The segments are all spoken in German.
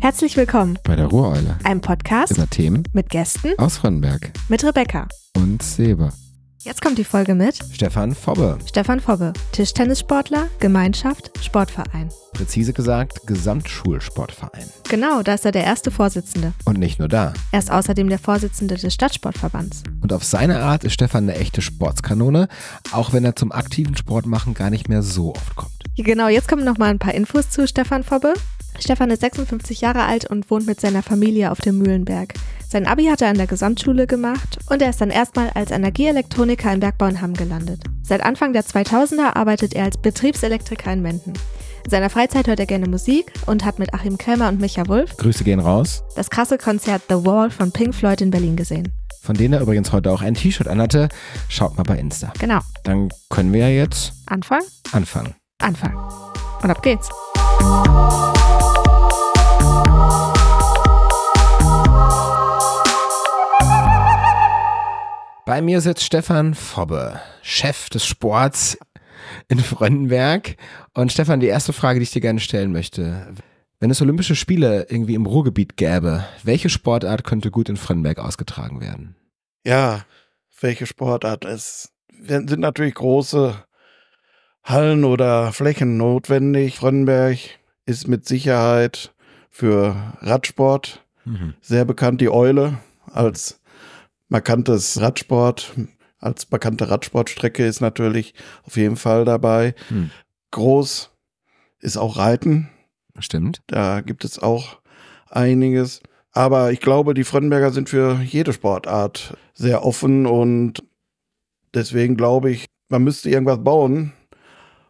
Herzlich willkommen bei der Ruhreule, Ein Podcast über Themen mit Gästen aus Fronberg mit Rebecca und Seba. Jetzt kommt die Folge mit Stefan Fobbe. Stefan Fobbe, Tischtennissportler, Gemeinschaft, Sportverein. Präzise gesagt, Gesamtschulsportverein. Genau, da ist er der erste Vorsitzende. Und nicht nur da. Er ist außerdem der Vorsitzende des Stadtsportverbands. Und auf seine Art ist Stefan eine echte Sportskanone, auch wenn er zum aktiven Sportmachen gar nicht mehr so oft kommt. Genau, jetzt kommen noch mal ein paar Infos zu Stefan Fobbe. Stefan ist 56 Jahre alt und wohnt mit seiner Familie auf dem Mühlenberg. Sein Abi hat er an der Gesamtschule gemacht und er ist dann erstmal als Energieelektroniker im Bergbau in Hamm gelandet. Seit Anfang der 2000er arbeitet er als Betriebselektriker in Menden. In seiner Freizeit hört er gerne Musik und hat mit Achim Krämer und Micha Wulff Grüße gehen raus. das krasse Konzert The Wall von Pink Floyd in Berlin gesehen. Von denen er übrigens heute auch ein T-Shirt anhatte. Schaut mal bei Insta. Genau. Dann können wir ja jetzt Anfangen? anfangen. Anfangen. Und ab geht's. Bei mir sitzt Stefan Fobbe, Chef des Sports in Fröndenberg. Und Stefan, die erste Frage, die ich dir gerne stellen möchte. Wenn es Olympische Spiele irgendwie im Ruhrgebiet gäbe, welche Sportart könnte gut in Fröndenberg ausgetragen werden? Ja, welche Sportart? Es sind natürlich große Hallen oder Flächen notwendig. Fröndenberg ist mit Sicherheit für Radsport mhm. sehr bekannt, die Eule als markantes Radsport, als bekannte Radsportstrecke ist natürlich auf jeden Fall dabei. Hm. Groß ist auch Reiten. Stimmt. Da gibt es auch einiges. Aber ich glaube, die Frönnberger sind für jede Sportart sehr offen und deswegen glaube ich, man müsste irgendwas bauen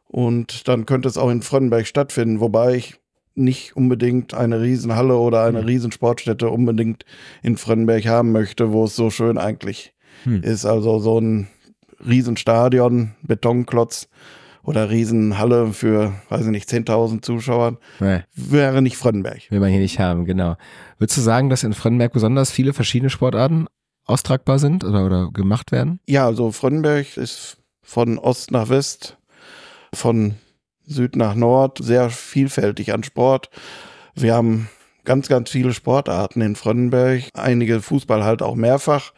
und dann könnte es auch in Frönnberg stattfinden. Wobei ich nicht unbedingt eine Riesenhalle oder eine hm. Riesensportstätte unbedingt in Frönnberg haben möchte, wo es so schön eigentlich hm. ist. Also so ein Riesenstadion, Betonklotz oder Riesenhalle für, weiß ich nicht, 10.000 Zuschauer, nee. wäre nicht Frönnberg. Will man hier nicht haben, genau. Würdest du sagen, dass in Frönnberg besonders viele verschiedene Sportarten austragbar sind oder, oder gemacht werden? Ja, also Frönnberg ist von Ost nach West, von Süd nach Nord, sehr vielfältig an Sport. Wir haben ganz, ganz viele Sportarten in Frönnenberg, einige Fußball halt auch mehrfach,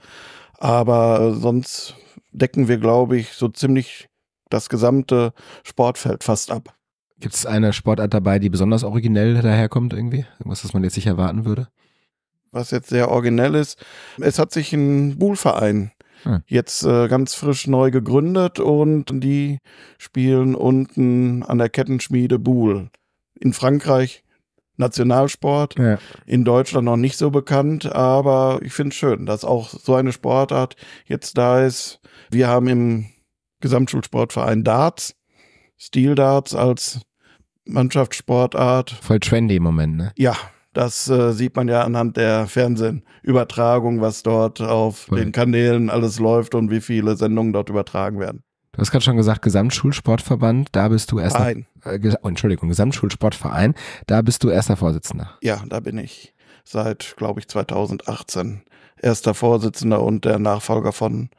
aber sonst decken wir, glaube ich, so ziemlich das gesamte Sportfeld fast ab. Gibt es eine Sportart dabei, die besonders originell daherkommt irgendwie? Irgendwas, was man jetzt nicht erwarten würde? Was jetzt sehr originell ist, es hat sich ein Buhlverein hm. Jetzt äh, ganz frisch neu gegründet und die spielen unten an der Kettenschmiede Buhl. In Frankreich Nationalsport, ja. in Deutschland noch nicht so bekannt, aber ich finde es schön, dass auch so eine Sportart jetzt da ist. Wir haben im Gesamtschulsportverein Darts, Stil Darts als Mannschaftssportart. Voll trendy im Moment, ne? Ja, das äh, sieht man ja anhand der Fernsehübertragung, was dort auf cool. den Kanälen alles läuft und wie viele Sendungen dort übertragen werden. Du hast gerade schon gesagt, Gesamtschulsportverband, da bist du erster. Verein. Äh, oh, Entschuldigung, Gesamtschulsportverein, da bist du erster Vorsitzender. Ja, da bin ich seit, glaube ich, 2018 erster Vorsitzender und der Nachfolger von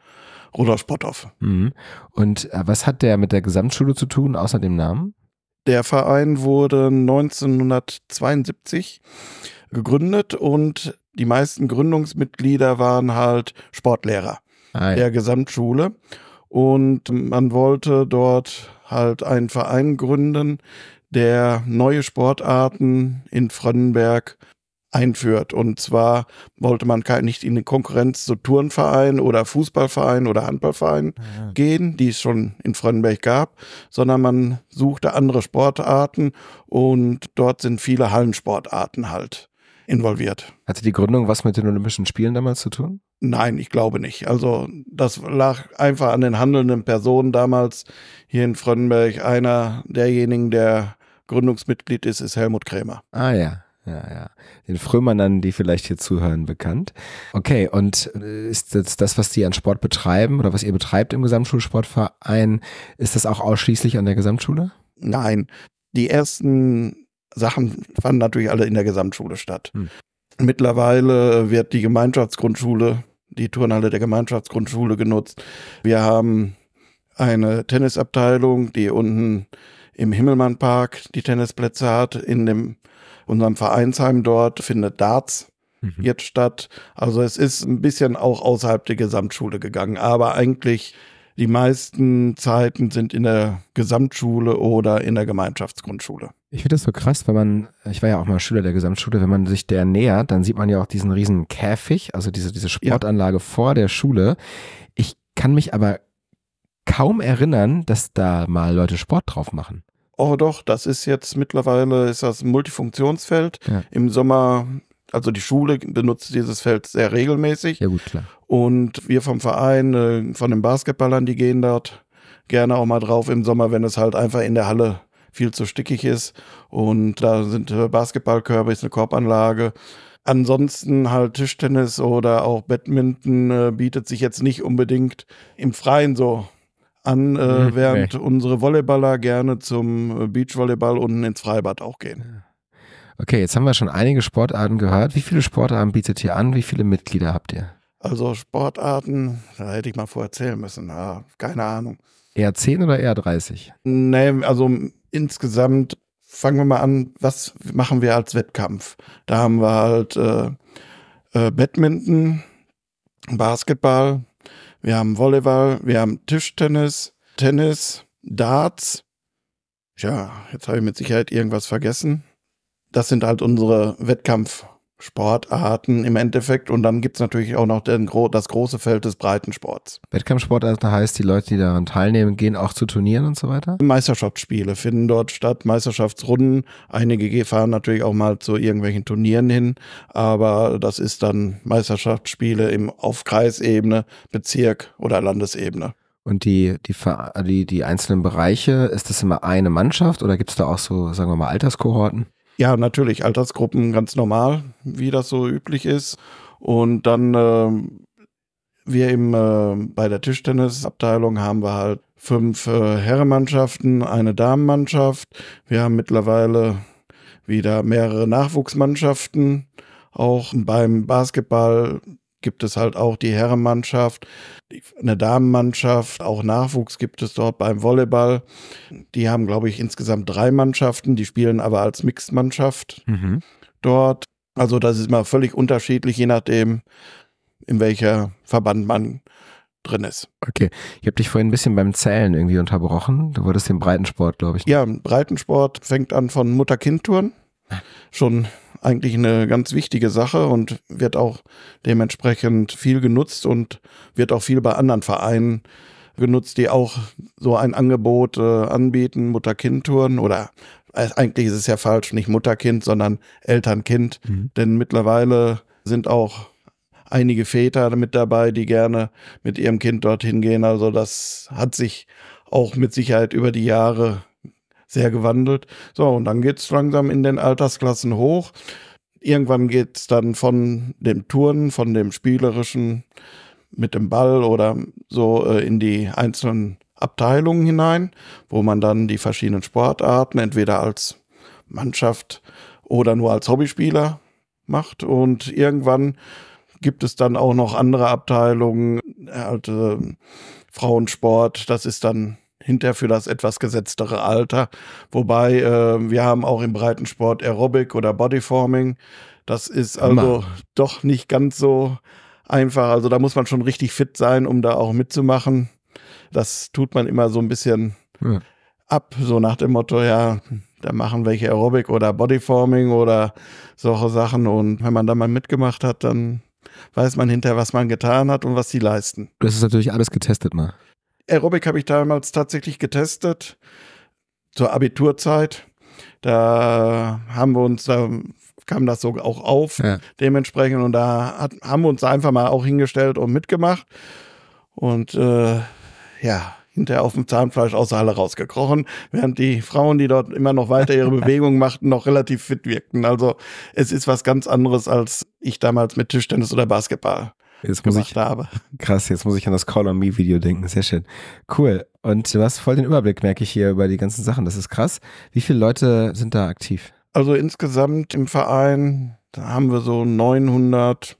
Rudolf Potthoff. Mhm. Und äh, was hat der mit der Gesamtschule zu tun, außer dem Namen? Der Verein wurde 1972 gegründet und die meisten Gründungsmitglieder waren halt Sportlehrer Hi. Ah, der Gesamtschule. Und man wollte dort halt einen Verein gründen, der neue Sportarten in Frönnenberg einführt. Und zwar wollte man nicht in eine Konkurrenz zu Turnvereinen oder Fußballvereinen oder Handballvereinen ah, ja. gehen, die es schon in Frönnberg gab, sondern man suchte andere Sportarten und dort sind viele Hallensportarten halt involviert. Hatte die Gründung was mit den Olympischen Spielen damals zu tun? Nein, ich glaube nicht. Also das lag einfach an den handelnden Personen damals hier in Frönnberg. Einer derjenigen, der Gründungsmitglied ist, ist Helmut Krämer. Ah ja. Ja, ja. Den Frömernern, die vielleicht hier zuhören, bekannt. Okay, und äh, ist das, das, was die an Sport betreiben oder was ihr betreibt im Gesamtschulsportverein, ist das auch ausschließlich an der Gesamtschule? Nein. Die ersten Sachen fanden natürlich alle in der Gesamtschule statt. Hm. Mittlerweile wird die Gemeinschaftsgrundschule, die Turnhalle der Gemeinschaftsgrundschule genutzt. Wir haben eine Tennisabteilung, die unten im Himmelmannpark die Tennisplätze hat, in dem unserem Vereinsheim dort findet Darts mhm. jetzt statt. Also es ist ein bisschen auch außerhalb der Gesamtschule gegangen, aber eigentlich die meisten Zeiten sind in der Gesamtschule oder in der Gemeinschaftsgrundschule. Ich finde das so krass, wenn man, ich war ja auch mal Schüler der Gesamtschule, wenn man sich der nähert, dann sieht man ja auch diesen riesen Käfig, also diese, diese Sportanlage ja. vor der Schule. Ich kann mich aber kaum erinnern, dass da mal Leute Sport drauf machen oh doch, das ist jetzt mittlerweile ist das ein Multifunktionsfeld. Ja. Im Sommer, also die Schule benutzt dieses Feld sehr regelmäßig. Ja gut, klar. Und wir vom Verein, äh, von den Basketballern, die gehen dort gerne auch mal drauf im Sommer, wenn es halt einfach in der Halle viel zu stickig ist. Und da sind äh, Basketballkörbe, ist eine Korbanlage. Ansonsten halt Tischtennis oder auch Badminton äh, bietet sich jetzt nicht unbedingt im Freien so an, äh, hm, während unsere Volleyballer gerne zum äh, Beachvolleyball unten ins Freibad auch gehen. Okay, jetzt haben wir schon einige Sportarten gehört. Wie viele Sportarten bietet ihr an? Wie viele Mitglieder habt ihr? Also Sportarten, da hätte ich mal vorher zählen müssen. Ja, keine Ahnung. Eher 10 oder eher 30? Nee, also insgesamt fangen wir mal an, was machen wir als Wettkampf? Da haben wir halt äh, äh, Badminton, Basketball, wir haben Volleyball, wir haben Tischtennis, Tennis, Darts. Tja, jetzt habe ich mit Sicherheit irgendwas vergessen. Das sind halt unsere Wettkampf- Sportarten im Endeffekt. Und dann gibt es natürlich auch noch den, das große Feld des Breitensports. Wettkampfsportarten heißt, die Leute, die daran teilnehmen, gehen auch zu Turnieren und so weiter? Meisterschaftsspiele finden dort statt, Meisterschaftsrunden. Einige fahren natürlich auch mal zu irgendwelchen Turnieren hin, aber das ist dann Meisterschaftsspiele im, auf Kreisebene, Bezirk oder Landesebene. Und die, die, die, die einzelnen Bereiche, ist das immer eine Mannschaft oder gibt es da auch so, sagen wir mal, Alterskohorten? Ja, natürlich, Altersgruppen ganz normal, wie das so üblich ist. Und dann äh, wir eben äh, bei der Tischtennisabteilung haben wir halt fünf äh, Herrenmannschaften, eine Damenmannschaft. Wir haben mittlerweile wieder mehrere Nachwuchsmannschaften. Auch beim Basketball gibt es halt auch die Herrenmannschaft, eine Damenmannschaft, auch Nachwuchs gibt es dort beim Volleyball. Die haben, glaube ich, insgesamt drei Mannschaften, die spielen aber als Mixed-Mannschaft mhm. dort. Also das ist immer völlig unterschiedlich, je nachdem, in welcher Verband man drin ist. Okay, ich habe dich vorhin ein bisschen beim Zählen irgendwie unterbrochen. Du wolltest den Breitensport, glaube ich. Ja, Breitensport fängt an von Mutter-Kind-Touren. Ah. Schon eigentlich eine ganz wichtige Sache und wird auch dementsprechend viel genutzt und wird auch viel bei anderen Vereinen genutzt, die auch so ein Angebot äh, anbieten, Mutter-Kind-Touren oder äh, eigentlich ist es ja falsch, nicht Mutter-Kind, sondern Eltern-Kind, mhm. denn mittlerweile sind auch einige Väter mit dabei, die gerne mit ihrem Kind dorthin gehen. Also das hat sich auch mit Sicherheit über die Jahre sehr gewandelt. So, und dann geht es langsam in den Altersklassen hoch. Irgendwann geht es dann von dem Turnen, von dem Spielerischen mit dem Ball oder so äh, in die einzelnen Abteilungen hinein, wo man dann die verschiedenen Sportarten entweder als Mannschaft oder nur als Hobbyspieler macht. Und irgendwann gibt es dann auch noch andere Abteilungen, äh, alte äh, Frauensport, das ist dann hinter für das etwas gesetztere Alter. Wobei äh, wir haben auch im Breitensport Aerobic oder Bodyforming. Das ist also Immer. doch nicht ganz so einfach. Also da muss man schon richtig fit sein, um da auch mitzumachen. Das tut man immer so ein bisschen ja. ab, so nach dem Motto, ja, da machen welche Aerobic oder Bodyforming oder solche Sachen. Und wenn man da mal mitgemacht hat, dann weiß man hinterher, was man getan hat und was sie leisten. Das ist natürlich alles getestet mal. Aerobic habe ich damals tatsächlich getestet zur Abiturzeit. Da haben wir uns, da kam das so auch auf ja. dementsprechend und da hat, haben wir uns einfach mal auch hingestellt und mitgemacht und äh, ja hinterher auf dem Zahnfleisch aus der Halle rausgekrochen, während die Frauen, die dort immer noch weiter ihre Bewegungen machten, noch relativ fit wirkten. Also es ist was ganz anderes, als ich damals mit Tischtennis oder Basketball jetzt muss ich, habe. Krass, jetzt muss ich an das Call on Me Video denken. Sehr schön. Cool. Und du hast voll den Überblick, merke ich hier über die ganzen Sachen. Das ist krass. Wie viele Leute sind da aktiv? Also insgesamt im Verein da haben wir so 920,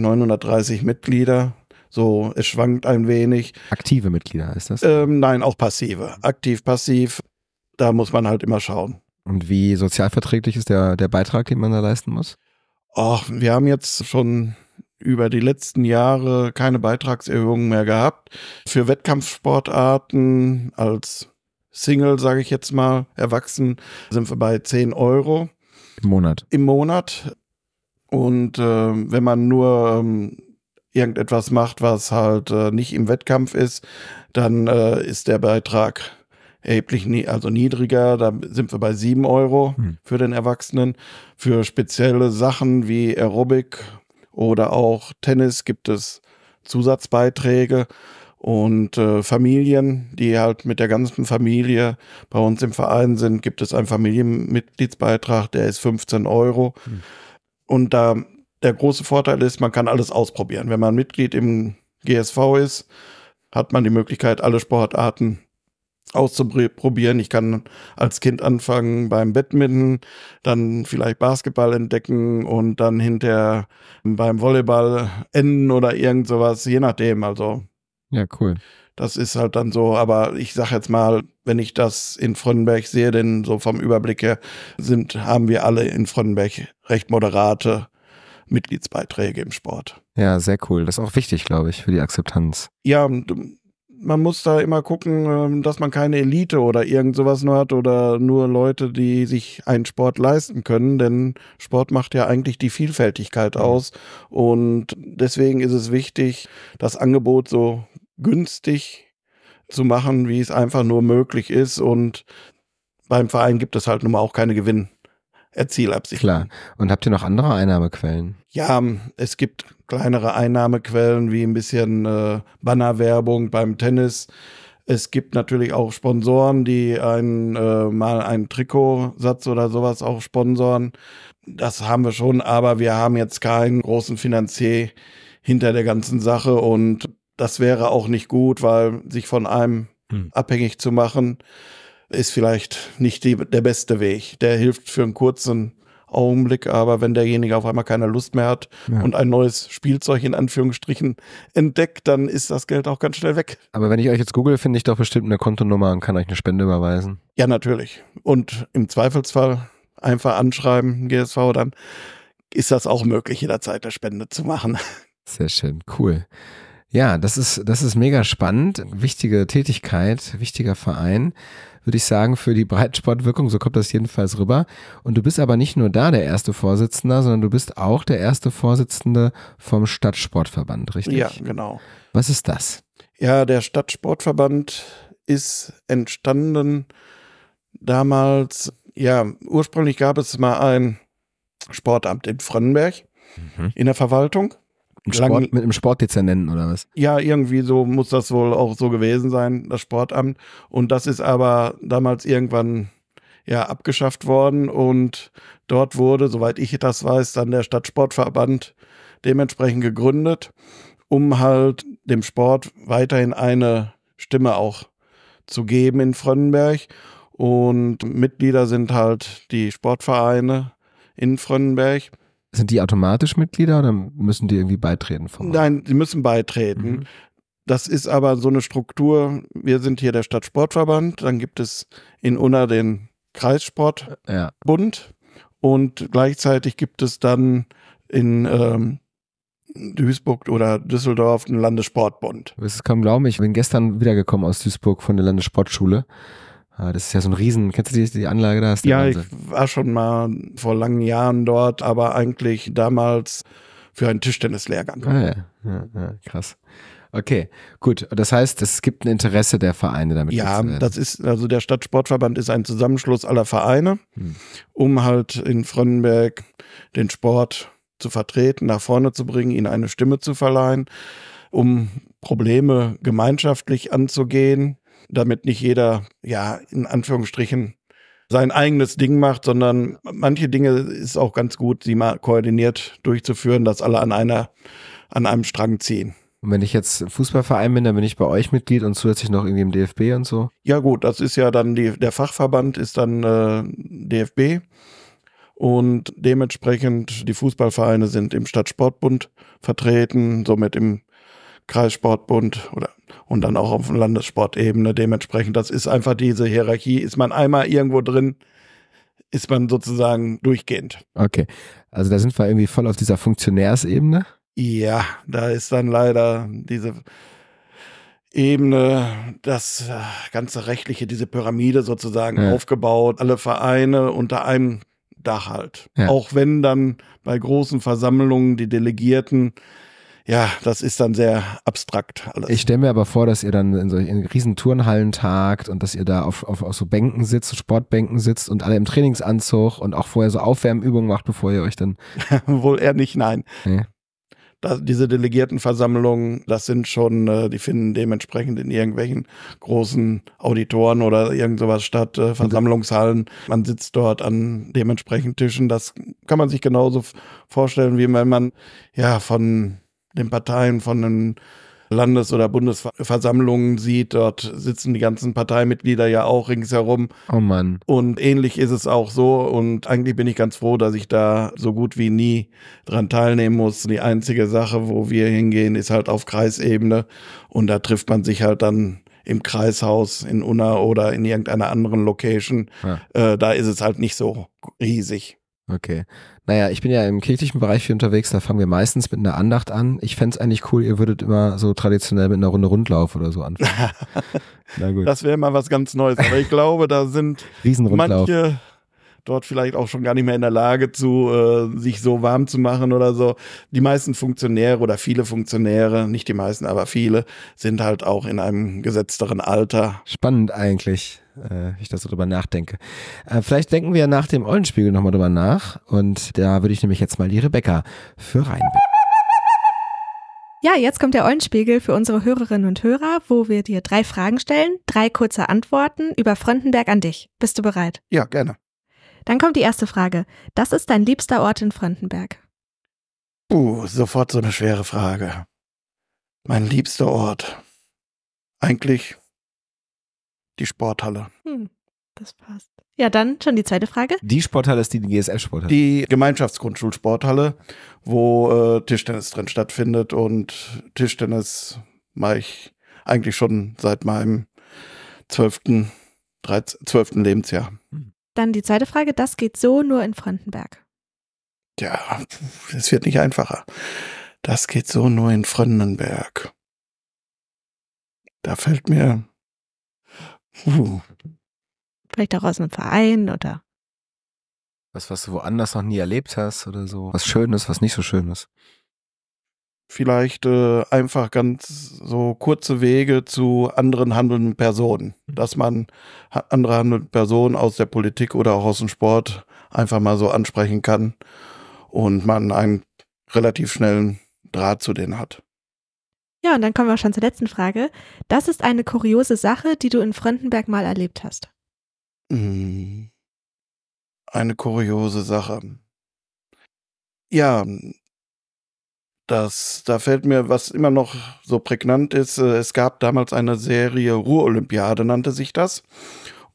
930 Mitglieder. So, es schwankt ein wenig. Aktive Mitglieder heißt das? Ähm, nein, auch passive. Aktiv, passiv. Da muss man halt immer schauen. Und wie sozialverträglich ist der, der Beitrag, den man da leisten muss? Ach, wir haben jetzt schon über die letzten Jahre keine Beitragserhöhungen mehr gehabt. Für Wettkampfsportarten als Single, sage ich jetzt mal, erwachsen, sind wir bei 10 Euro. Im Monat. Im Monat. Und äh, wenn man nur ähm, irgendetwas macht, was halt äh, nicht im Wettkampf ist, dann äh, ist der Beitrag erheblich nie, also niedriger. Da sind wir bei 7 Euro hm. für den Erwachsenen. Für spezielle Sachen wie Aerobic oder auch Tennis gibt es Zusatzbeiträge und äh, Familien, die halt mit der ganzen Familie bei uns im Verein sind, gibt es einen Familienmitgliedsbeitrag, der ist 15 Euro. Mhm. Und da der große Vorteil ist, man kann alles ausprobieren. Wenn man Mitglied im GSV ist, hat man die Möglichkeit, alle Sportarten auszuprobieren. Ich kann als Kind anfangen beim Badminton, dann vielleicht Basketball entdecken und dann hinter beim Volleyball enden oder irgend sowas, je nachdem. Also. Ja, cool. Das ist halt dann so, aber ich sage jetzt mal, wenn ich das in Frönnberg sehe, denn so vom Überblick her sind, haben wir alle in Frönnberg recht moderate Mitgliedsbeiträge im Sport. Ja, sehr cool. Das ist auch wichtig, glaube ich, für die Akzeptanz. Ja, ähm, man muss da immer gucken, ähm, dass man keine Elite oder irgend sowas nur hat oder nur Leute, die sich einen Sport leisten können, denn Sport macht ja eigentlich die Vielfältigkeit mhm. aus und deswegen ist es wichtig, das Angebot so günstig zu machen, wie es einfach nur möglich ist und beim Verein gibt es halt nun mal auch keine Gewinn. Erzielabsicht. Klar. Und habt ihr noch andere Einnahmequellen? Ja, es gibt kleinere Einnahmequellen wie ein bisschen äh, Bannerwerbung beim Tennis. Es gibt natürlich auch Sponsoren, die einen, äh, mal einen Trikotsatz oder sowas auch sponsoren. Das haben wir schon, aber wir haben jetzt keinen großen Finanzier hinter der ganzen Sache und das wäre auch nicht gut, weil sich von einem hm. abhängig zu machen, ist vielleicht nicht die, der beste Weg. Der hilft für einen kurzen Augenblick, aber wenn derjenige auf einmal keine Lust mehr hat ja. und ein neues Spielzeug in Anführungsstrichen entdeckt, dann ist das Geld auch ganz schnell weg. Aber wenn ich euch jetzt google, finde ich doch bestimmt eine Kontonummer und kann euch eine Spende überweisen. Ja, natürlich. Und im Zweifelsfall einfach anschreiben, GSV, dann ist das auch möglich, jederzeit eine Spende zu machen. Sehr schön, cool. Ja, das ist, das ist mega spannend. Wichtige Tätigkeit, wichtiger Verein, würde ich sagen, für die Breitsportwirkung. So kommt das jedenfalls rüber. Und du bist aber nicht nur da der erste Vorsitzende, sondern du bist auch der erste Vorsitzende vom Stadtsportverband, richtig? Ja, genau. Was ist das? Ja, der Stadtsportverband ist entstanden damals. Ja, ursprünglich gab es mal ein Sportamt in Frönnberg mhm. in der Verwaltung. Sport, mit einem Sportdezernenten oder was? Ja, irgendwie so muss das wohl auch so gewesen sein, das Sportamt. Und das ist aber damals irgendwann ja abgeschafft worden und dort wurde, soweit ich das weiß, dann der Stadtsportverband dementsprechend gegründet, um halt dem Sport weiterhin eine Stimme auch zu geben in Frönnenberg. Und Mitglieder sind halt die Sportvereine in Frönnenberg. Sind die automatisch Mitglieder oder müssen die irgendwie beitreten? Formal? Nein, die müssen beitreten. Mhm. Das ist aber so eine Struktur. Wir sind hier der Stadtsportverband. Dann gibt es in Unna den Kreissportbund. Ja. Und gleichzeitig gibt es dann in ähm, Duisburg oder Düsseldorf einen Landessportbund. Du wirst es kaum glauben, ich bin gestern wiedergekommen aus Duisburg von der Landessportschule. Ah, das ist ja so ein Riesen. Kennst du die, Anlage da? Ja, Wahnsinn. ich war schon mal vor langen Jahren dort, aber eigentlich damals für einen Tischtennislehrgang. Ah, ja. Ja, ja, krass. Okay, gut. Das heißt, es gibt ein Interesse der Vereine damit. Ja, das ist, also der Stadtsportverband ist ein Zusammenschluss aller Vereine, hm. um halt in Frönnenberg den Sport zu vertreten, nach vorne zu bringen, ihnen eine Stimme zu verleihen, um Probleme gemeinschaftlich anzugehen damit nicht jeder, ja, in Anführungsstrichen sein eigenes Ding macht, sondern manche Dinge ist auch ganz gut, sie mal koordiniert durchzuführen, dass alle an einer, an einem Strang ziehen. Und wenn ich jetzt Fußballverein bin, dann bin ich bei euch Mitglied und zusätzlich noch irgendwie im DFB und so? Ja, gut, das ist ja dann die, der Fachverband ist dann äh, DFB und dementsprechend die Fußballvereine sind im Stadtsportbund vertreten, somit im Kreissportbund oder und dann auch auf Landessportebene dementsprechend. Das ist einfach diese Hierarchie. Ist man einmal irgendwo drin, ist man sozusagen durchgehend. Okay. Also da sind wir irgendwie voll auf dieser Funktionärsebene. Ja, da ist dann leider diese Ebene, das äh, ganze rechtliche, diese Pyramide sozusagen ja. aufgebaut, alle Vereine unter einem Dach halt. Ja. Auch wenn dann bei großen Versammlungen die Delegierten ja, das ist dann sehr abstrakt alles. Ich stelle mir aber vor, dass ihr dann in solchen in riesen Turnhallen tagt und dass ihr da auf, auf, auf so Bänken sitzt, Sportbänken sitzt und alle im Trainingsanzug und auch vorher so Aufwärmübungen macht, bevor ihr euch dann. Wohl eher nicht, nein. Nee. Das, diese Delegiertenversammlungen, das sind schon, äh, die finden dementsprechend in irgendwelchen großen Auditoren oder irgend sowas statt, äh, Versammlungshallen. Man sitzt dort an dementsprechend Tischen. Das kann man sich genauso vorstellen, wie wenn man ja von den Parteien von den Landes- oder Bundesversammlungen sieht. Dort sitzen die ganzen Parteimitglieder ja auch ringsherum. Oh Mann. Und ähnlich ist es auch so. Und eigentlich bin ich ganz froh, dass ich da so gut wie nie dran teilnehmen muss. Die einzige Sache, wo wir hingehen, ist halt auf Kreisebene. Und da trifft man sich halt dann im Kreishaus in Unna oder in irgendeiner anderen Location. Ja. Äh, da ist es halt nicht so riesig. Okay. Naja, ich bin ja im kirchlichen Bereich viel unterwegs, da fangen wir meistens mit einer Andacht an. Ich fände es eigentlich cool, ihr würdet immer so traditionell mit einer Runde Rundlauf oder so anfangen. Na gut. Das wäre mal was ganz Neues. Aber ich glaube, da sind Riesenrundlauf. manche dort vielleicht auch schon gar nicht mehr in der Lage zu, äh, sich so warm zu machen oder so. Die meisten Funktionäre oder viele Funktionäre, nicht die meisten, aber viele, sind halt auch in einem gesetzteren Alter. Spannend eigentlich, äh, ich das so drüber nachdenke. Äh, vielleicht denken wir nach dem Eulenspiegel nochmal drüber nach. Und da würde ich nämlich jetzt mal die Rebecca für rein. Ja, jetzt kommt der Eulenspiegel für unsere Hörerinnen und Hörer, wo wir dir drei Fragen stellen, drei kurze Antworten über Frontenberg an dich. Bist du bereit? Ja, gerne. Dann kommt die erste Frage. Das ist dein liebster Ort in Frankenberg. Uh, sofort so eine schwere Frage. Mein liebster Ort. Eigentlich die Sporthalle. Hm, das passt. Ja, dann schon die zweite Frage. Die Sporthalle ist die GSF-Sporthalle. Die Gemeinschaftsgrundschulsporthalle, wo äh, Tischtennis drin stattfindet und Tischtennis mache ich eigentlich schon seit meinem 12. 13, 12. Lebensjahr. Hm. Dann die zweite Frage, das geht so nur in Frontenberg. Ja, es wird nicht einfacher. Das geht so nur in Frontenberg. Da fällt mir. Puh. Vielleicht auch aus einem Verein oder. Was, was du woanders noch nie erlebt hast oder so. Was Schönes, was nicht so Schönes vielleicht äh, einfach ganz so kurze Wege zu anderen handelnden Personen, mhm. dass man andere handelnde Personen aus der Politik oder auch aus dem Sport einfach mal so ansprechen kann und man einen relativ schnellen Draht zu denen hat. Ja, und dann kommen wir schon zur letzten Frage. Das ist eine kuriose Sache, die du in Fröndenberg mal erlebt hast. Hm. Eine kuriose Sache. Ja, das, da fällt mir, was immer noch so prägnant ist, äh, es gab damals eine Serie Ruhrolympiade, nannte sich das.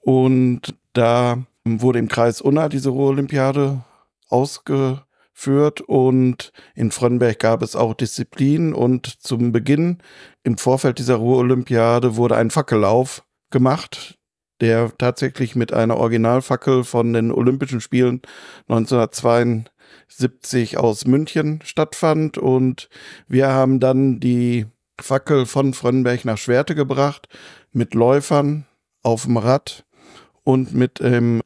Und da wurde im Kreis Unna diese Ruhrolympiade ausgeführt und in Frönnberg gab es auch Disziplinen. und zum Beginn im Vorfeld dieser Ruhrolympiade wurde ein Fackellauf gemacht, der tatsächlich mit einer Originalfackel von den Olympischen Spielen 1902 70 aus München stattfand. Und wir haben dann die Fackel von Frönnberg nach Schwerte gebracht mit Läufern auf dem Rad und mit dem ähm,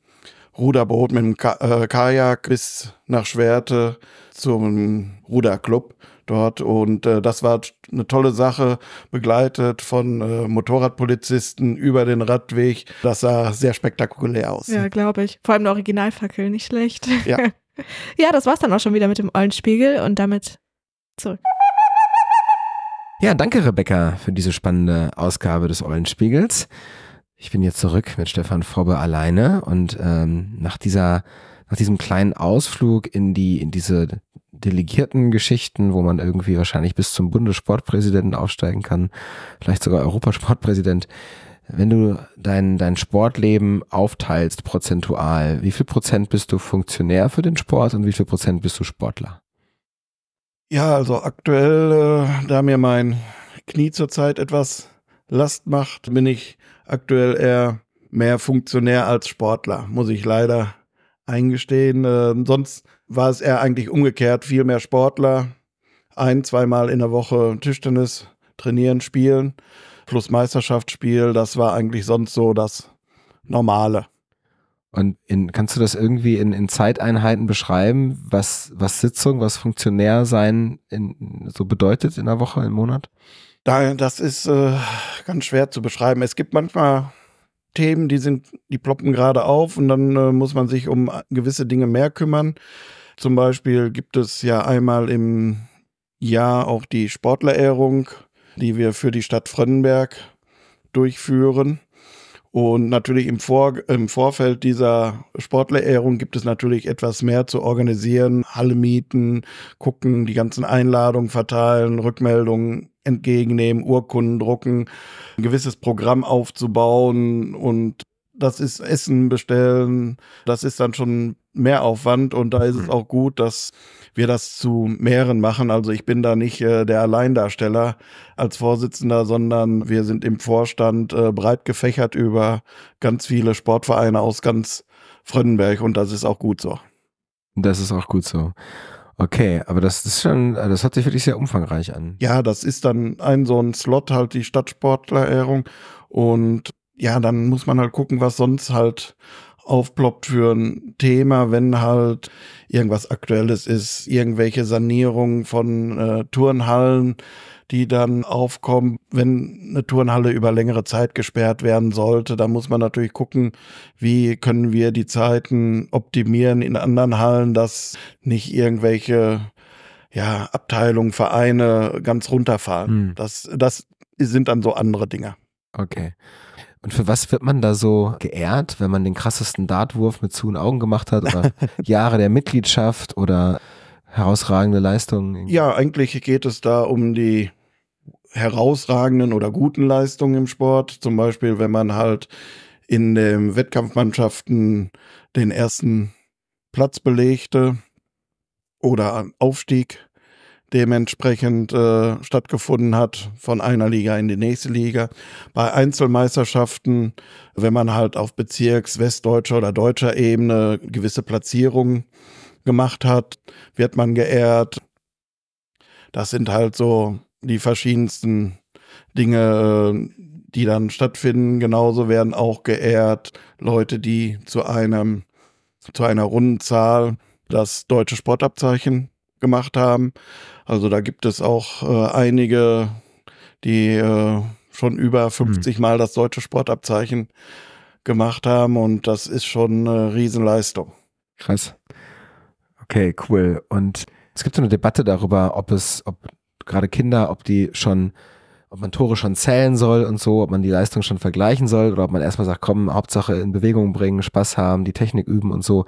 Ruderboot mit dem Ka äh, Kajak bis nach Schwerte zum Ruderclub dort. Und äh, das war eine tolle Sache, begleitet von äh, Motorradpolizisten über den Radweg. Das sah sehr spektakulär aus. Ja, glaube ich. Vor allem eine Originalfackel, nicht schlecht. Ja. ja, das war's dann auch schon wieder mit dem Eulenspiegel und damit zurück. Ja, danke Rebecca für diese spannende Ausgabe des Eulenspiegels. Ich bin jetzt zurück mit Stefan Frobbe alleine und ähm, nach dieser nach diesem kleinen Ausflug in die in diese delegierten Geschichten, wo man irgendwie wahrscheinlich bis zum Bundessportpräsidenten aufsteigen kann, vielleicht sogar Europasportpräsident, wenn du dein, dein Sportleben aufteilst prozentual, wie viel Prozent bist du Funktionär für den Sport und wie viel Prozent bist du Sportler? Ja, also aktuell, äh, da mir mein Knie zurzeit etwas Last macht, bin ich aktuell eher mehr Funktionär als Sportler, muss ich leider eingestehen. Äh, sonst war es eher eigentlich umgekehrt, viel mehr Sportler, ein, zweimal in der Woche Tischtennis trainieren, spielen plus Meisterschaftsspiel, das war eigentlich sonst so das Normale. Und in, kannst du das irgendwie in, in Zeiteinheiten beschreiben, was, was Sitzung, was Funktionär sein in, so bedeutet in der Woche, im Monat? Da, das ist äh, ganz schwer zu beschreiben. Es gibt manchmal Themen, die sind, die ploppen gerade auf und dann äh, muss man sich um gewisse Dinge mehr kümmern. Zum Beispiel gibt es ja einmal im Jahr auch die Sportlerehrung die wir für die Stadt Frönnenberg durchführen. Und natürlich im, Vor im Vorfeld dieser Sportlerehrung gibt es natürlich etwas mehr zu organisieren. Halle mieten, gucken, die ganzen Einladungen verteilen, Rückmeldungen entgegennehmen, Urkunden drucken, ein gewisses Programm aufzubauen und das ist Essen bestellen. Das ist dann schon mehr Aufwand und da ist es mhm. auch gut, dass wir das zu mehreren machen. Also ich bin da nicht äh, der Alleindarsteller als Vorsitzender, sondern wir sind im Vorstand äh, breit gefächert über ganz viele Sportvereine aus ganz Fröndenberg und das ist auch gut so. Das ist auch gut so. Okay, aber das ist schon, das hört sich wirklich sehr umfangreich an. Ja, das ist dann ein so ein Slot, halt die Stadtsportlerehrung. Und ja, dann muss man halt gucken, was sonst halt aufploppt für ein Thema, wenn halt irgendwas Aktuelles ist, irgendwelche Sanierungen von äh, Turnhallen, die dann aufkommen, wenn eine Turnhalle über längere Zeit gesperrt werden sollte. Da muss man natürlich gucken, wie können wir die Zeiten optimieren in anderen Hallen, dass nicht irgendwelche ja, Abteilungen, Vereine ganz runterfallen. Hm. Das, das sind dann so andere Dinge. Okay. Und für was wird man da so geehrt, wenn man den krassesten Dartwurf mit zu und Augen gemacht hat oder Jahre der Mitgliedschaft oder herausragende Leistungen? Ja, eigentlich geht es da um die herausragenden oder guten Leistungen im Sport. Zum Beispiel, wenn man halt in den Wettkampfmannschaften den ersten Platz belegte oder Aufstieg dementsprechend äh, stattgefunden hat, von einer Liga in die nächste Liga. Bei Einzelmeisterschaften, wenn man halt auf Bezirks-, westdeutscher oder deutscher Ebene gewisse Platzierungen gemacht hat, wird man geehrt. Das sind halt so die verschiedensten Dinge, äh, die dann stattfinden. Genauso werden auch geehrt Leute, die zu einem zu einer runden Zahl das deutsche Sportabzeichen gemacht haben. Also da gibt es auch äh, einige, die äh, schon über 50 hm. Mal das deutsche Sportabzeichen gemacht haben und das ist schon eine Riesenleistung. Krass. Okay, cool. Und es gibt so eine Debatte darüber, ob es, ob gerade Kinder, ob die schon ob man Tore schon zählen soll und so, ob man die Leistung schon vergleichen soll oder ob man erstmal sagt, komm, Hauptsache in Bewegung bringen, Spaß haben, die Technik üben und so.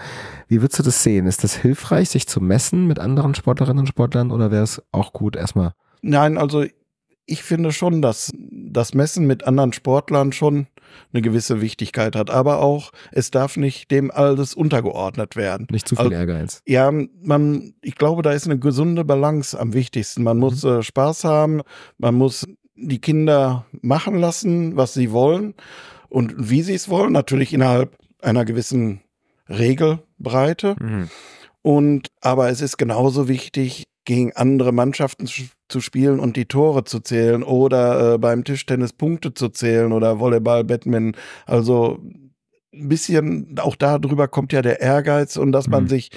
Wie würdest du das sehen? Ist das hilfreich, sich zu messen mit anderen Sportlerinnen und Sportlern oder wäre es auch gut erstmal? Nein, also ich finde schon, dass das Messen mit anderen Sportlern schon eine gewisse Wichtigkeit hat. Aber auch, es darf nicht dem alles untergeordnet werden. Nicht zu viel also, Ehrgeiz. Ja, man, ich glaube, da ist eine gesunde Balance am wichtigsten. Man muss mhm. äh, Spaß haben, man muss die Kinder machen lassen, was sie wollen und wie sie es wollen, natürlich innerhalb einer gewissen Regelbreite. Mhm. Und aber es ist genauso wichtig, gegen andere Mannschaften zu spielen und die Tore zu zählen oder äh, beim Tischtennis Punkte zu zählen oder Volleyball, Batman. Also ein bisschen, auch darüber kommt ja der Ehrgeiz und dass man mhm. sich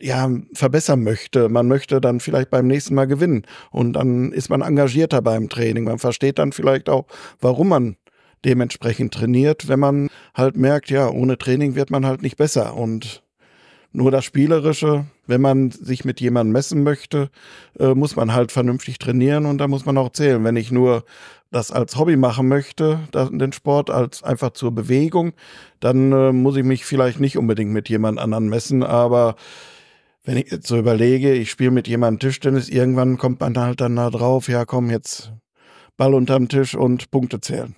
ja verbessern möchte. Man möchte dann vielleicht beim nächsten Mal gewinnen und dann ist man engagierter beim Training. Man versteht dann vielleicht auch, warum man dementsprechend trainiert, wenn man halt merkt, ja, ohne Training wird man halt nicht besser und nur das Spielerische, wenn man sich mit jemandem messen möchte, äh, muss man halt vernünftig trainieren und da muss man auch zählen. Wenn ich nur das als Hobby machen möchte, den Sport als einfach zur Bewegung, dann äh, muss ich mich vielleicht nicht unbedingt mit jemand anderen messen, aber wenn ich jetzt so überlege, ich spiele mit jemandem Tischtennis, irgendwann kommt man halt dann da drauf, ja komm, jetzt Ball unterm Tisch und Punkte zählen.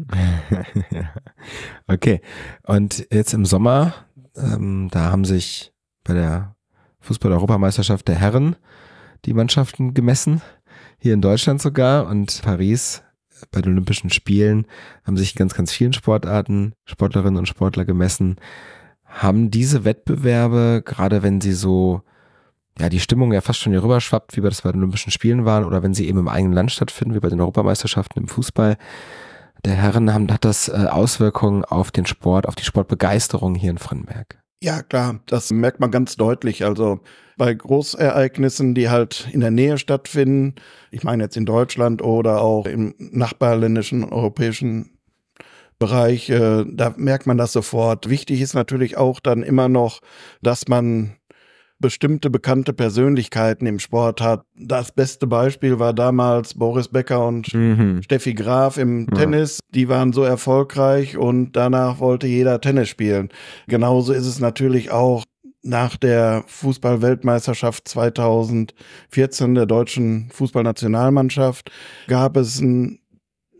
okay. Und jetzt im Sommer, ähm, da haben sich bei der Fußball-Europameisterschaft der Herren die Mannschaften gemessen, hier in Deutschland sogar und Paris bei den Olympischen Spielen haben sich ganz, ganz vielen Sportarten Sportlerinnen und Sportler gemessen. Haben diese Wettbewerbe, gerade wenn sie so, ja, die Stimmung ja fast schon hier rüberschwappt, wie wir das bei den Olympischen Spielen waren, oder wenn sie eben im eigenen Land stattfinden, wie bei den Europameisterschaften im Fußball, der Herren haben, hat das äh, Auswirkungen auf den Sport, auf die Sportbegeisterung hier in Frannenberg? Ja, klar, das merkt man ganz deutlich. Also bei Großereignissen, die halt in der Nähe stattfinden, ich meine jetzt in Deutschland oder auch im nachbarländischen europäischen Bereich, äh, da merkt man das sofort. Wichtig ist natürlich auch dann immer noch, dass man bestimmte bekannte Persönlichkeiten im Sport hat. Das beste Beispiel war damals Boris Becker und mhm. Steffi Graf im ja. Tennis. Die waren so erfolgreich und danach wollte jeder Tennis spielen. Genauso ist es natürlich auch nach der Fußballweltmeisterschaft 2014 der deutschen Fußballnationalmannschaft gab es einen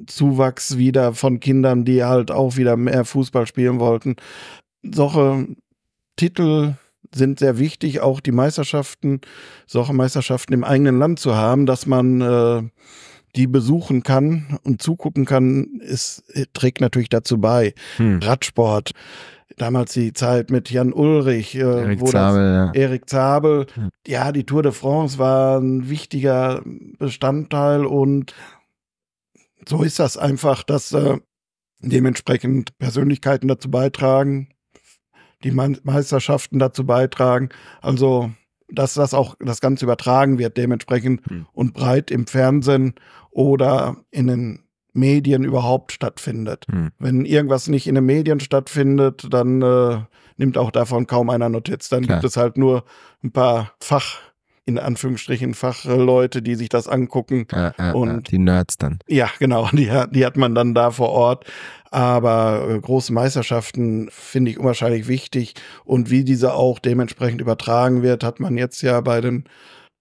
Zuwachs wieder von Kindern, die halt auch wieder mehr Fußball spielen wollten. Solche Titel sind sehr wichtig, auch die Meisterschaften, solche Meisterschaften im eigenen Land zu haben, dass man äh, die besuchen kann und zugucken kann, ist, trägt natürlich dazu bei. Hm. Radsport, damals die Zeit mit Jan Ulrich, äh, Erik, Zabel, ja. Zabel, hm. ja, die Tour de France war ein wichtiger Bestandteil und so ist das einfach, dass äh, dementsprechend Persönlichkeiten dazu beitragen, die Meisterschaften dazu beitragen. Also, dass das auch das Ganze übertragen wird dementsprechend mhm. und breit im Fernsehen oder in den Medien überhaupt stattfindet. Mhm. Wenn irgendwas nicht in den Medien stattfindet, dann äh, nimmt auch davon kaum einer Notiz. Dann Klar. gibt es halt nur ein paar Fach in Anführungsstrichen Fachleute, die sich das angucken. Ah, ah, und ah, die Nerds dann. Ja, genau, die, die hat man dann da vor Ort. Aber äh, große Meisterschaften finde ich unwahrscheinlich wichtig. Und wie diese auch dementsprechend übertragen wird, hat man jetzt ja bei den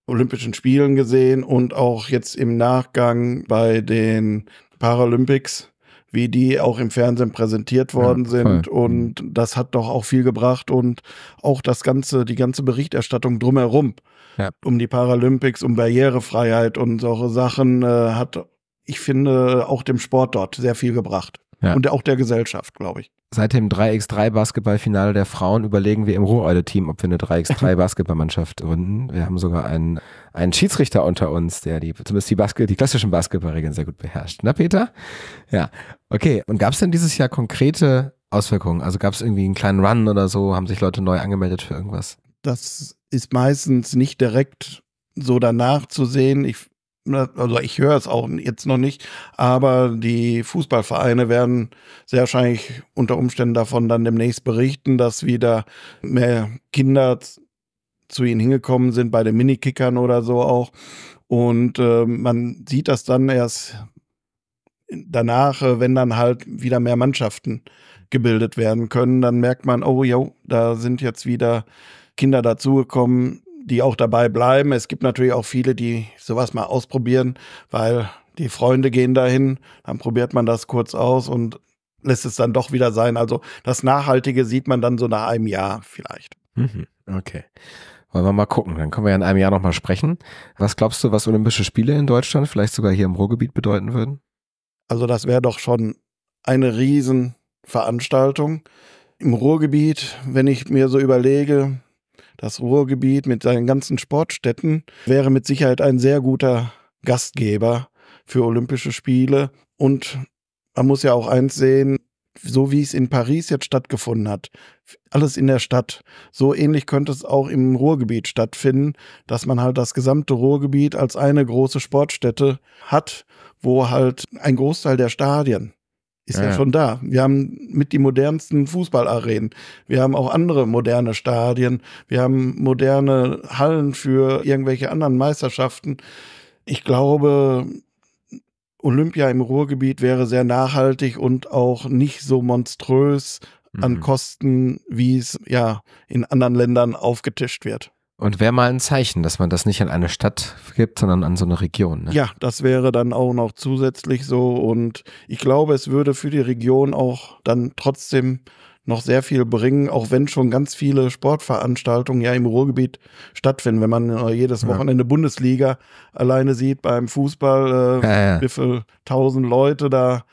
Olympischen Spielen gesehen und auch jetzt im Nachgang bei den Paralympics, wie die auch im Fernsehen präsentiert worden ja, sind. Mhm. Und das hat doch auch viel gebracht und auch das ganze, die ganze Berichterstattung drumherum ja. um die Paralympics, um Barrierefreiheit und solche Sachen, äh, hat, ich finde, auch dem Sport dort sehr viel gebracht. Ja. Und auch der Gesellschaft, glaube ich. Seit dem 3x3 Basketballfinale der Frauen überlegen wir im Ruhreude-Team, ob wir eine 3x3 Basketballmannschaft gründen. Wir haben sogar einen, einen Schiedsrichter unter uns, der die, zumindest die, Basket, die klassischen Basketballregeln sehr gut beherrscht. Na, Peter? Ja. Okay. Und gab es denn dieses Jahr konkrete Auswirkungen? Also gab es irgendwie einen kleinen Run oder so? Haben sich Leute neu angemeldet für irgendwas? das ist meistens nicht direkt so danach zu sehen. Ich, also ich höre es auch jetzt noch nicht, aber die Fußballvereine werden sehr wahrscheinlich unter Umständen davon dann demnächst berichten, dass wieder mehr Kinder zu ihnen hingekommen sind bei den Minikickern oder so auch. Und äh, man sieht das dann erst danach, äh, wenn dann halt wieder mehr Mannschaften gebildet werden können, dann merkt man, oh jo, da sind jetzt wieder Kinder dazugekommen, die auch dabei bleiben. Es gibt natürlich auch viele, die sowas mal ausprobieren, weil die Freunde gehen dahin, dann probiert man das kurz aus und lässt es dann doch wieder sein. Also das Nachhaltige sieht man dann so nach einem Jahr vielleicht. Mhm, okay. Wollen wir mal gucken. Dann können wir ja in einem Jahr nochmal sprechen. Was glaubst du, was Olympische Spiele in Deutschland, vielleicht sogar hier im Ruhrgebiet bedeuten würden? Also das wäre doch schon eine Riesenveranstaltung. Im Ruhrgebiet, wenn ich mir so überlege, das Ruhrgebiet mit seinen ganzen Sportstätten wäre mit Sicherheit ein sehr guter Gastgeber für Olympische Spiele. Und man muss ja auch eins sehen, so wie es in Paris jetzt stattgefunden hat, alles in der Stadt. So ähnlich könnte es auch im Ruhrgebiet stattfinden, dass man halt das gesamte Ruhrgebiet als eine große Sportstätte hat, wo halt ein Großteil der Stadien ist ja, ja, schon da. Wir haben mit die modernsten Fußballarenen. Wir haben auch andere moderne Stadien. Wir haben moderne Hallen für irgendwelche anderen Meisterschaften. Ich glaube, Olympia im Ruhrgebiet wäre sehr nachhaltig und auch nicht so monströs an mhm. Kosten, wie es ja in anderen Ländern aufgetischt wird. Und wäre mal ein Zeichen, dass man das nicht an eine Stadt gibt, sondern an so eine Region. Ne? Ja, das wäre dann auch noch zusätzlich so. Und ich glaube, es würde für die Region auch dann trotzdem noch sehr viel bringen, auch wenn schon ganz viele Sportveranstaltungen ja im Ruhrgebiet stattfinden. Wenn man äh, jedes Wochenende ja. Bundesliga alleine sieht beim Fußball, äh, ja, ja. wie viel tausend Leute da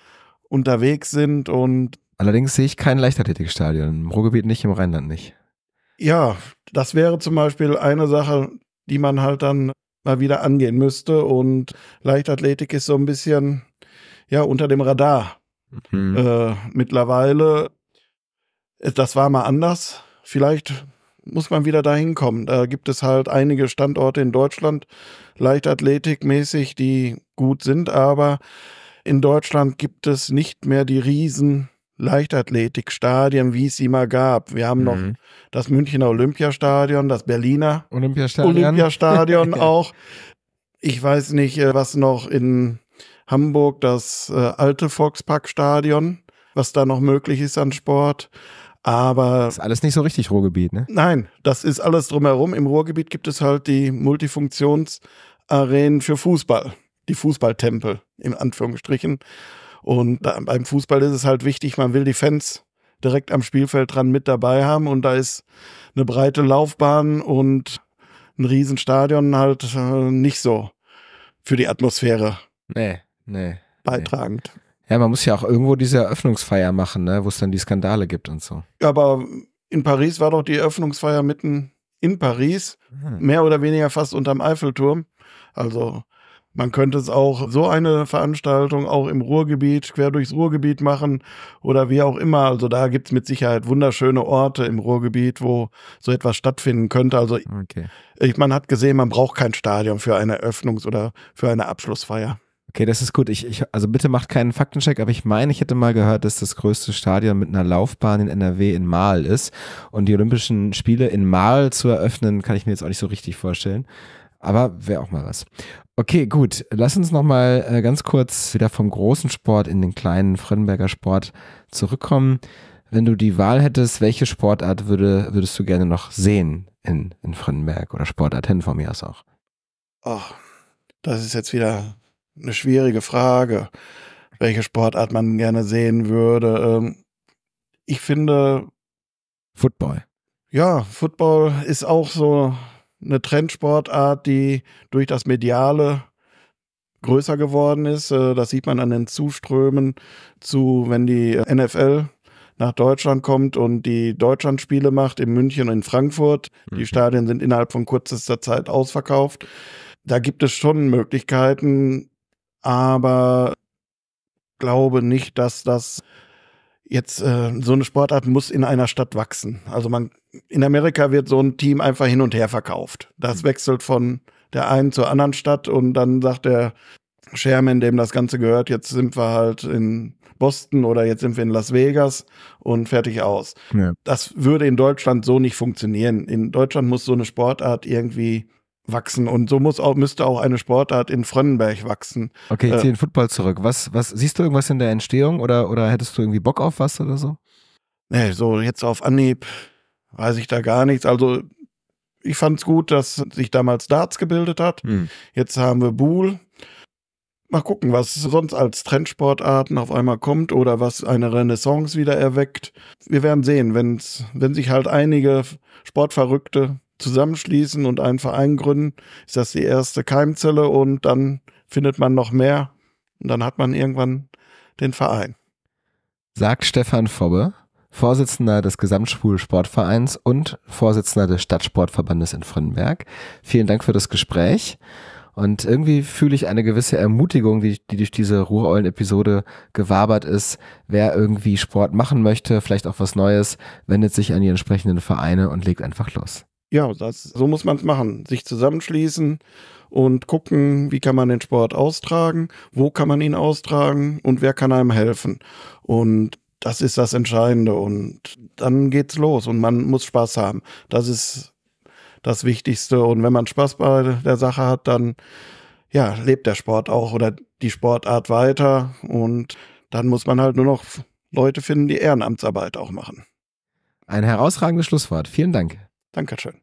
unterwegs sind und Allerdings sehe ich kein Leichtathletikstadion. Im Ruhrgebiet nicht, im Rheinland nicht. Ja, das wäre zum Beispiel eine Sache, die man halt dann mal wieder angehen müsste. Und Leichtathletik ist so ein bisschen ja unter dem Radar mhm. äh, mittlerweile. Das war mal anders. Vielleicht muss man wieder dahin kommen. Da gibt es halt einige Standorte in Deutschland, leichtathletikmäßig, die gut sind, aber in Deutschland gibt es nicht mehr die riesen Leichtathletikstadien, wie es sie mal gab. Wir haben mhm. noch das Münchner Olympiastadion, das Berliner Olympiastadion, Olympiastadion auch. Ich weiß nicht, äh, was noch in Hamburg, das äh, alte Volksparkstadion, was da noch möglich ist an Sport. Aber. Das ist alles nicht so richtig Ruhrgebiet, ne? Nein, das ist alles drumherum. Im Ruhrgebiet gibt es halt die Multifunktionsarenen für Fußball. Die Fußballtempel, in Anführungsstrichen. Und beim Fußball ist es halt wichtig, man will die Fans direkt am Spielfeld dran mit dabei haben und da ist eine breite Laufbahn und ein Riesenstadion halt äh, nicht so für die Atmosphäre. Nee, nee. Beitragend. Nee. Ja, man muss ja auch irgendwo diese Eröffnungsfeier machen, ne, wo es dann die Skandale gibt und so. Aber in Paris war doch die Eröffnungsfeier mitten in Paris, hm. mehr oder weniger fast unterm Eiffelturm. Also man könnte es auch so eine Veranstaltung auch im Ruhrgebiet, quer durchs Ruhrgebiet machen oder wie auch immer. Also da gibt's mit Sicherheit wunderschöne Orte im Ruhrgebiet, wo so etwas stattfinden könnte. Also okay. ich, man hat gesehen, man braucht kein Stadion für eine Eröffnungs- oder für eine Abschlussfeier. Okay, das ist gut. Ich, ich, also bitte macht keinen Faktencheck, aber ich meine, ich hätte mal gehört, dass das größte Stadion mit einer Laufbahn in NRW in Mahl ist. Und die Olympischen Spiele in Mahl zu eröffnen, kann ich mir jetzt auch nicht so richtig vorstellen. Aber wäre auch mal was. Okay, gut. Lass uns nochmal äh, ganz kurz wieder vom großen Sport in den kleinen Frenberger Sport zurückkommen. Wenn du die Wahl hättest, welche Sportart würde, würdest du gerne noch sehen in, in Frenberg oder Sportart hin von mir aus auch? Ach, oh, das ist jetzt wieder eine schwierige Frage, welche Sportart man gerne sehen würde. Ähm, ich finde. Football. Ja, Football ist auch so eine Trendsportart, die durch das Mediale größer geworden ist. Äh, das sieht man an den Zuströmen zu, wenn die äh, NFL nach Deutschland kommt und die Deutschlandspiele macht in München und in Frankfurt. Die mhm. Stadien sind innerhalb von kürzester Zeit ausverkauft. Da gibt es schon Möglichkeiten, aber glaube nicht, dass das jetzt äh, so eine Sportart muss in einer Stadt wachsen. Also man in Amerika wird so ein Team einfach hin und her verkauft. Das mhm. wechselt von der einen zur anderen Stadt und dann sagt der Chairman, dem das Ganze gehört, jetzt sind wir halt in Boston oder jetzt sind wir in Las Vegas und fertig aus. Ja. Das würde in Deutschland so nicht funktionieren. In Deutschland muss so eine Sportart irgendwie wachsen und so muss auch, müsste auch eine Sportart in Frönnenberg wachsen. Okay, ich äh, ziehe den Football zurück. Was, was, siehst du irgendwas in der Entstehung oder, oder hättest du irgendwie Bock auf was oder so? Nee, so jetzt auf Anhieb weiß ich da gar nichts. Also ich fand es gut, dass sich damals Darts gebildet hat. Hm. Jetzt haben wir Buhl. Mal gucken, was sonst als Trendsportarten auf einmal kommt oder was eine Renaissance wieder erweckt. Wir werden sehen, wenn's, wenn sich halt einige Sportverrückte zusammenschließen und einen Verein gründen, ist das die erste Keimzelle und dann findet man noch mehr und dann hat man irgendwann den Verein. Sagt Stefan Fobbe, Vorsitzender des Gesamtschul-Sportvereins und Vorsitzender des Stadtsportverbandes in Frönnberg. Vielen Dank für das Gespräch. Und irgendwie fühle ich eine gewisse Ermutigung, die, die durch diese Ruhreulen-Episode gewabert ist. Wer irgendwie Sport machen möchte, vielleicht auch was Neues, wendet sich an die entsprechenden Vereine und legt einfach los. Ja, das, so muss man es machen. Sich zusammenschließen und gucken, wie kann man den Sport austragen, wo kann man ihn austragen und wer kann einem helfen. Und das ist das Entscheidende und dann geht's los und man muss Spaß haben. Das ist das Wichtigste und wenn man Spaß bei der Sache hat, dann ja, lebt der Sport auch oder die Sportart weiter und dann muss man halt nur noch Leute finden, die Ehrenamtsarbeit auch machen. Ein herausragendes Schlusswort. Vielen Dank. Dankeschön.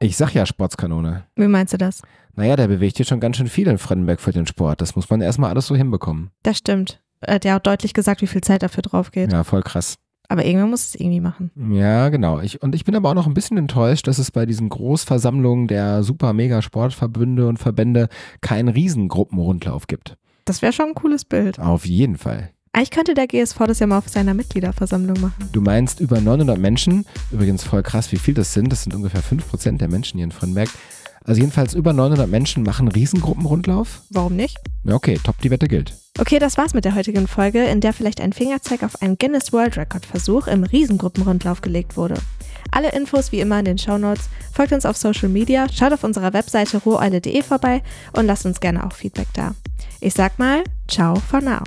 Ich sag ja Sportskanone. Wie meinst du das? Naja, der bewegt hier schon ganz schön viel in Frennenberg für den Sport. Das muss man erstmal alles so hinbekommen. Das stimmt der hat deutlich gesagt, wie viel Zeit dafür drauf geht. Ja, voll krass. Aber irgendwer muss es irgendwie machen. Ja, genau. Ich, und ich bin aber auch noch ein bisschen enttäuscht, dass es bei diesen Großversammlungen der super mega Sportverbünde und Verbände keinen Riesengruppenrundlauf gibt. Das wäre schon ein cooles Bild. Auf jeden Fall. Eigentlich ah, könnte der GSV das ja mal auf seiner Mitgliederversammlung machen. Du meinst über 900 Menschen, übrigens voll krass, wie viel das sind. Das sind ungefähr 5% der Menschen hier in Frönberg, also jedenfalls über 900 Menschen machen Riesengruppenrundlauf. Warum nicht? Ja, okay, top, die Wette gilt. Okay, das war's mit der heutigen Folge, in der vielleicht ein Fingerzeig auf einen Guinness World Record Versuch im Riesengruppenrundlauf gelegt wurde. Alle Infos wie immer in den Shownotes. Folgt uns auf Social Media, schaut auf unserer Webseite roheule.de vorbei und lasst uns gerne auch Feedback da. Ich sag mal, ciao for now.